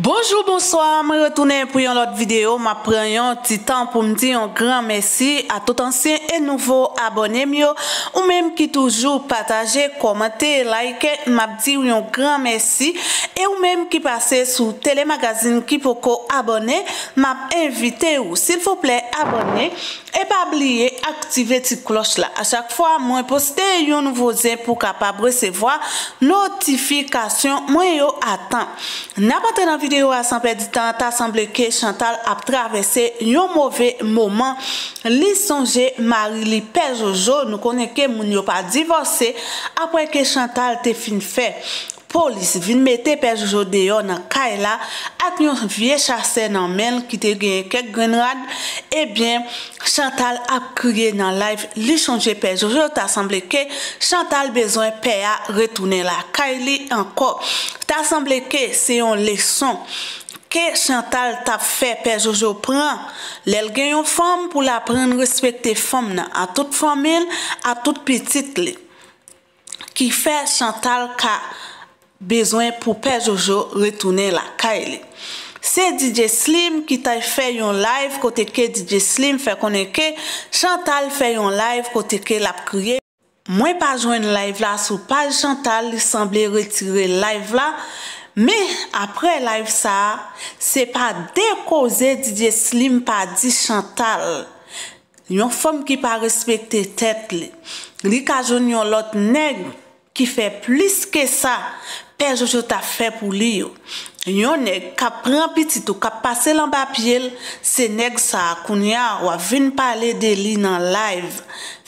Bonjour, bonsoir. Mwen retounen pou yon lot videyo. Mwen pren yon ti tan pou mdi yon gran mersi a tout ansyen e nouvo abonem yo. Ou menm ki toujou pataje, komente, like, mwenm di yon gran mersi. E ou menm ki pase sou telemagazin ki pou ko abonem, mwenm evite ou. Sil fouple abonem. E pa bliye aktive ti kloch la. A chak fwa mwen poste yon nouvo zin pou kapab resevoa notifikasyon mwen yo atan. N apaten anvi. videyo asampe ditan, ta asamble ke Chantal ap travese yon mouve mouman. Li sonje mari li pej ojou, nou konen ke moun yo pa divose apwe ke Chantal te fin fey. polis vin mette pe Jojo deyo nan kay la, ak yon vie chase nan men ki te genye kek Grenrad, ebyen eh Chantal ap kriye nan live li chonje pe Jojo, ta samble ke Chantal bezon pe a retounen la, kay li anko ta samble ke se yon leson ke Chantal ta fe pe Jojo pran, lel gen yon fom pou la pren respekte fom nan a tout fomil, a tout petit li ki fe Chantal ka Bezwen pou pe Jojo retoune la ka e li. Se DJ Slim ki tay fè yon live kote ke DJ Slim fè koneke, Chantal fè yon live kote ke lap kriye. Mwen pa jwen live la sou pa Chantal li samble retire live la, me apre live sa, se pa dekoze DJ Slim pa di Chantal. Yon fom ki pa respekte tet li. Li ka jwen yon lot neg ki fè plis ke sa, Pe Jojo ta fe pou li yo. Yon neg, ka pran pitit ou ka pase lan ba pi el, se neg sa akounya ou avin pale de li nan live.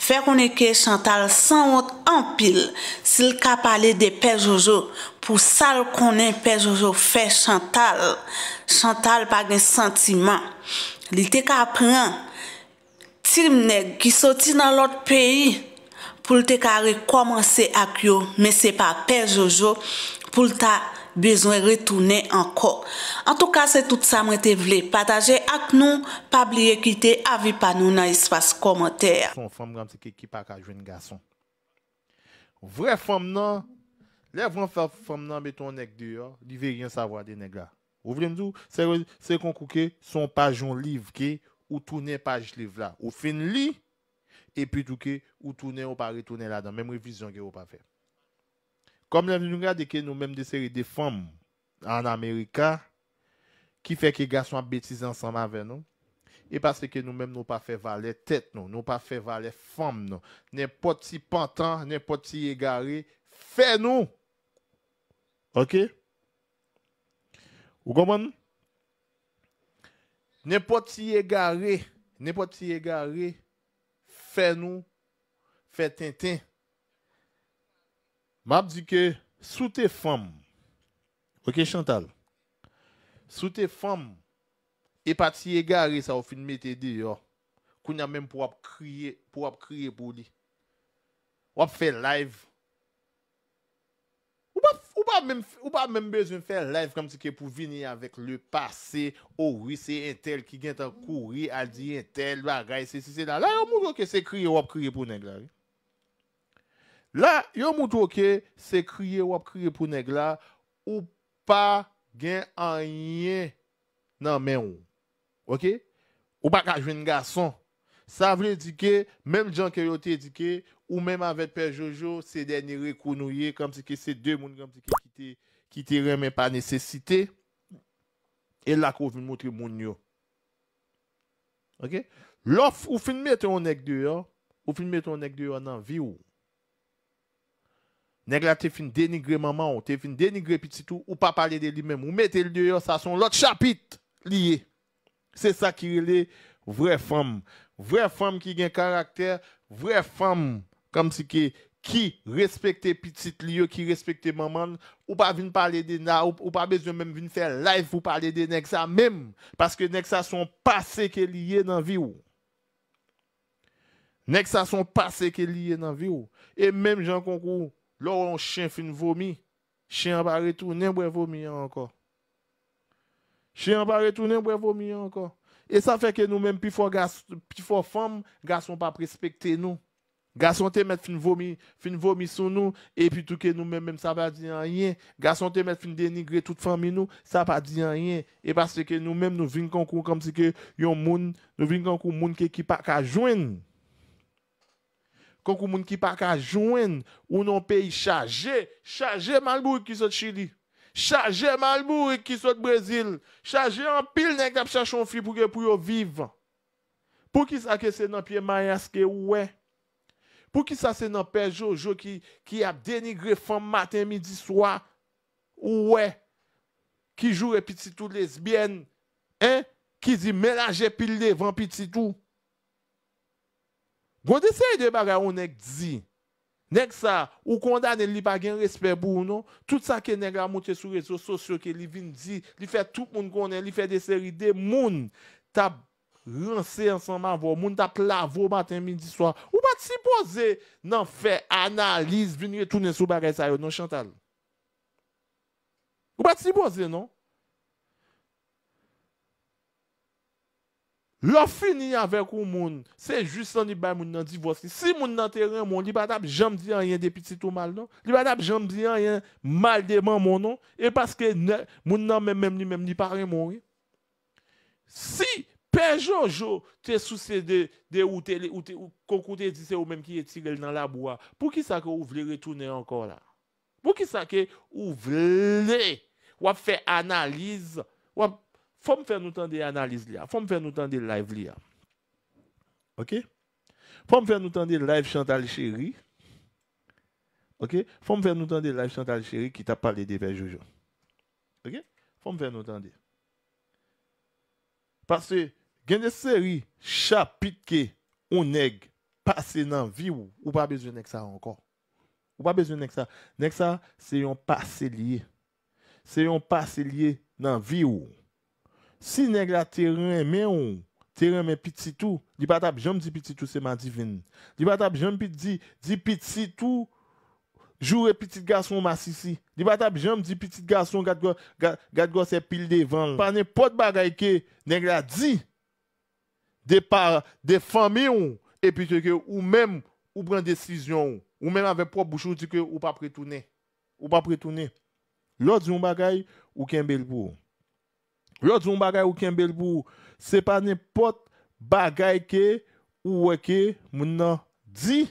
Fe konen ke Chantal san wot an pil, sil ka pale de Pe Jojo, pou sal konen Pe Jojo fe Chantal. Chantal bagen sentiman. Li te ka pran, tim neg, ki soti nan lot peyi, pou li te ka re komanse ak yo, me se pa Pe Jojo, pou lta bezwen retounen anko. An tou ka se tout sa mwen te vle pataje ak nou, pa bli ekite avi pa nou nan espas komenter. Son fom gram se ke ki pa ka jwen gason. Vre fom nan, le vre fom nan beton nek deyo, li ve yon sa vwa de nek la. Ou vle mzou, se kon kouke, son pajon liv ke, ou tounen paj liv la. Ou fin li, e pi touke, ou tounen ou pa retounen la dan, mem revizyon ke ou pa fèm. Kom lèv nou gade ke nou mèm de seri de fèm an Amerika, ki fè ke gase an betize ansan ma vè nou, e pasè ke nou mèm nou pa fè valè tèt nou, nou pa fè valè fèm nou. Nèm poti pantan, nèm poti ye gare, fè nou! Ok? Ou komon? Nèm poti ye gare, nèm poti ye gare, fè nou, fè tèntèn. Mab di ke, sou te fam, ok Chantal, sou te fam, epati e, e gari sa ou filmete de yo, kou na men pou wap kriye pou li. Wap fe live. Ou pa men bezoun fe live kam si ke pou vini avek le pase, ouwi se entel ki gen ta kouri, adi entel, wagaise, se se la la, yo mouro ke se kriye, wap kriye pou nen gari. La, yo moutouke, se kriye wap kriye pou neg la, ou pa gen anye nan men ou. Ou pa kajwen nga son. Sa vle dike, menm jan ke yo te dike, ou menm avet pe Jojo, se deni re konouye, kamsike se de moun, kamsike ki te remen pa nesesite, e lak ou fin mouti moun yo. Lof, ou fin mette yon neg deyo, ou fin mette yon neg deyo nan vi ou, Nèg une fin dénigrer maman, ou tu fin dénigrer petit tout, ou pas parler de lui-même, ou mettre le dehors, ça son l'autre chapitre lié. C'est ça qui est vraie femme. Vraie femme qui a un caractère, vraie femme, comme si qui qui respecte petit lieu, qui respecte maman, ou pas venir parler de na, ou, pas besoin même venir faire live ou parler de nèg même, parce que nèg ça son passé qui lié dans vie ou. Nèg ça son passé qui lié dans vie Et même Jean Concours, Lò ou yon chen fin vomi, chen apare tou, nen bwe vomi an anko. Chen apare tou, nen bwe vomi an anko. E sa feke nou men, pi fo fam, gason pa prespekte nou. Gason te met fin vomi sou nou, e pi tou ke nou men, men sa pa di an yon. Gason te met fin denigre tout fami nou, sa pa di an yon. E pa seke nou men, nou vin konkou kom seke yon moun, nou vin konkou moun ke ki pa ka jwen nou. Konkou moun ki pak a jwen ou non peyi chaje, chaje malbou e kisot Chili, chaje malbou e kisot Brezil, chaje an pil nek dap chachon fi pou gen pou yo vivan. Pou ki sa ke se nan pie mayaske ou we? Pou ki sa se nan pe jo jo ki ap denigre fan maten midi swa ou we? Ki jure pititou lesbien, hein? Ki di mela jepil devan pititou. Gon de seri de bagay ou nek di, nek sa, ou kondanen li bagen respet bou ou nou, tout sa ke nega mouti sou rezo sosyo ke li vin di, li fe tout moun kondanen, li fe de seri de, moun ta ranse ansanman vo, moun ta plavo matin, midi, soan, ou bat si boze nan fe analiz vin re tounen sou bagay sa yo non chantal. Ou bat si boze nou. Lò fini avèk ou moun, se jist an li bay moun nan divos Si moun nan teren moun, li batap jam di an yen depi titou mal non. Li batap jam di an yen mal deman moun non. E paske ne, moun nan men men li men li pare moun. Si pe jojo te souse de, de ou te, ou te ou, konkoute di se ou men ki etirel nan la boua, pou ki sa ke ou vle retoune encore la? Pou ki sa ke ou vle wap fe analize, wap faut me faire nous tendre analyse là, faut me faire nous tendre live là. OK Faut me faire nous tendre live Chantal chéri. OK Faut me faire nous tendre live Chantal chéri qui t'a parlé des vers Jojo. OK Faut me faire nous tendre. Parce que il a une série chapitre que on nèg passé dans vie ou, ou pas besoin de ça encore. Ou pas besoin de ça. Nèg ça c'est un passé lié. C'est un passé lié dans vie ou. Si neg la teren men ou, teren men pititou, di patap jom di pititou seman divin. Di patap jom pit di, di pititou, jure pitit gason masisi. Di patap jom di pitit gason gade gwa se pil devan. Panen pot bagay ke, neg la di, de pa, de fami ou, epi ke ke ou men ou pren desisyon ou, ou men avem prop bouchou di ke ou pa pretounen. Ou pa pretounen. Lò di yon bagay, ou ken bel pou ou. Yo di yon bagay ou ken bel bou, se pa ne pot bagay ke ou wè ke moun nan di.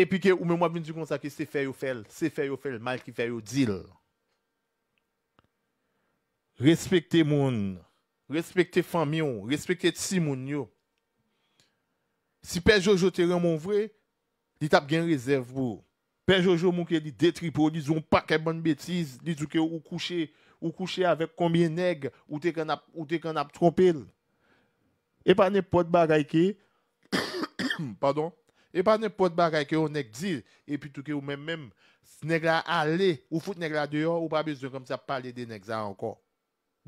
Epi ke ou mè mwa bin di kon sa ki se fè yon fèl, se fè yon fèl mal ki fè yon dil. Respektè moun, respektè famyon, respektè tsi moun yo. Si pe jò jò terè moun vwe, li tap gen rezèv bou. Père Jojo m'a dit des tripots, ils ont pas de bonnes bêtises, ils que ou couché, ou couché avec combien de nègres, ou t'es qu'on ou t'es a trompé. Et pas n'importe bagay qui, pardon, et pas n'importe bagay qui on dit, et puis tout que ou même même, nègre aller, ou fout nègre dehors, ou pas besoin comme ça parler des nègres encore.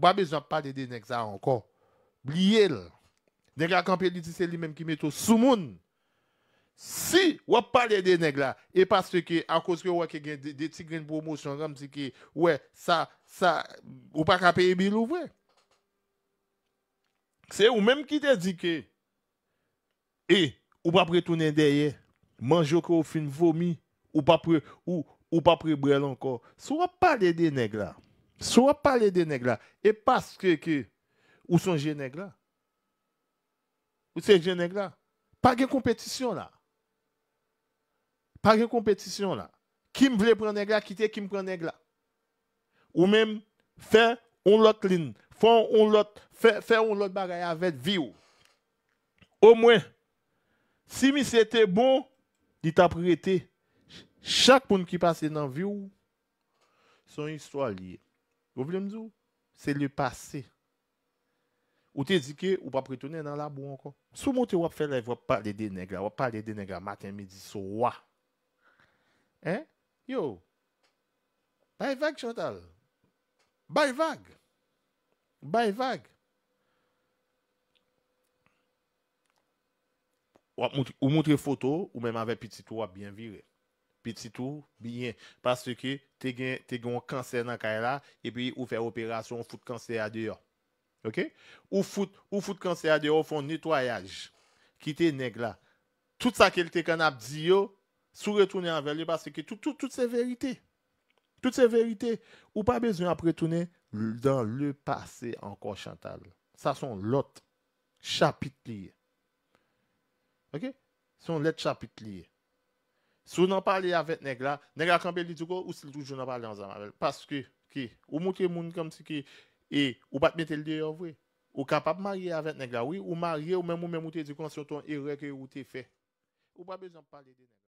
Pas besoin parler des nègres encore. Bliez-le. Nègre campé, dit c'est lui-même qui met au sous monde. Si vous parlez des nègres là, et parce que à cause que vous avez des de e petites e de promotion, comme dit que, ouais, ça, ça, ou pas qu'à payer bill ou vrai. C'est ou même qui te dit que, et, ou pas retourner derrière, manger que vous fin vomi, ou pas pré, ou, ou pas pré encore. soit vous parlez des nègres là, soit parle parlez des nègres là, et parce que, que ou sont nègres là, ou c'est nègres là, pas de compétition là. Pari kompetisyon la, kim vle pren negla, kite kim pren negla. Ou mem, fe on lot lin, fe on lot bagay avet vi ou. Ou mwen, si mi se te bon, li ta prete, chak bon ki pase nan vi ou, son istwa li. Voplem zou, se li pase. Ou te zike, ou pa prete nan la bon kon. Sou moun te wap fe lev, wap pale de negla, wap pale de negla, maten, midi, sowa. Hein? Yo. Bye vague, Chantal. Bye vague. Bye vague. Ou montrer photo, ou même avec petit tour bien viré. Petit tour bien. Parce que tu as un cancer dans caille-là, et puis ou faire opération, ou foutre cancer à dehors. OK? Ou foutre, ou foutre cancer à dehors, font nettoyage. Quitter nègre là. Tout ça qu'elle te canap dit yo, sous retourner avec lui parce que tout, toutes ces vérités, toutes ces vérités, ou pas besoin de retourner dans le passé encore, Chantal. Ça, sont l'autre chapitre lié. Ok? sont l'autre chapitre lié. Si vous n'en parlez avec Negla, Negla quand il dit quoi, ou s'il toujours n'en parlez ensemble avec Parce que, qui, ou moutez moun comme si qui, et ou pas mettez le dehors, oui. Ou capable de marier avec Negla, oui, ou marier, ou même ou même ou te dit sur ton erreur que vous avez fait. Ou pas besoin de parler de Negla.